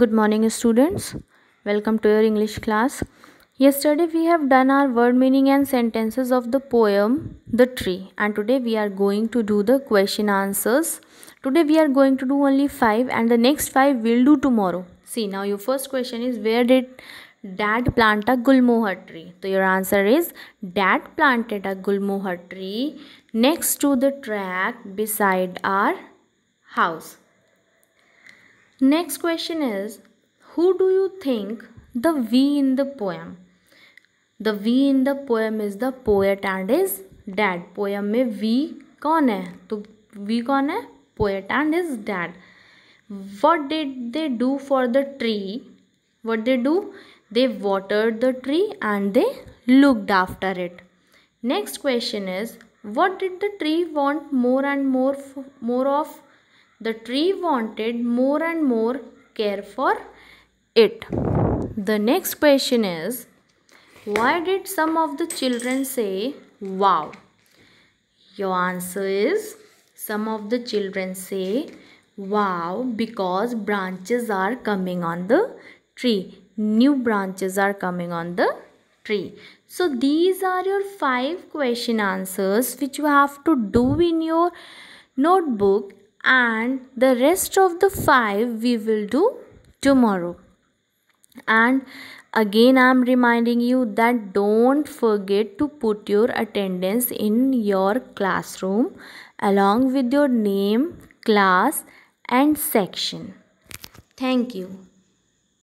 good morning students welcome to your english class yesterday we have done our word meaning and sentences of the poem the tree and today we are going to do the question answers today we are going to do only five and the next five we'll do tomorrow see now your first question is where did dad plant a gulmohar tree so your answer is dad planted a gulmohar tree next to the track beside our house Next question is Who do you think the V in the poem? The V in the poem is the poet and his dad. Poem में V कौन है तो V कौन है Poet and his dad. What did they do for the tree? What they do? They watered the tree and they looked after it. Next question is what did the tree want more and more more of the tree wanted more and more care for it. The next question is why did some of the children say wow? Your answer is some of the children say wow because branches are coming on the tree. New branches are coming on the tree. So these are your five question answers which you have to do in your notebook and the rest of the five we will do tomorrow and again i am reminding you that don't forget to put your attendance in your classroom along with your name class and section thank you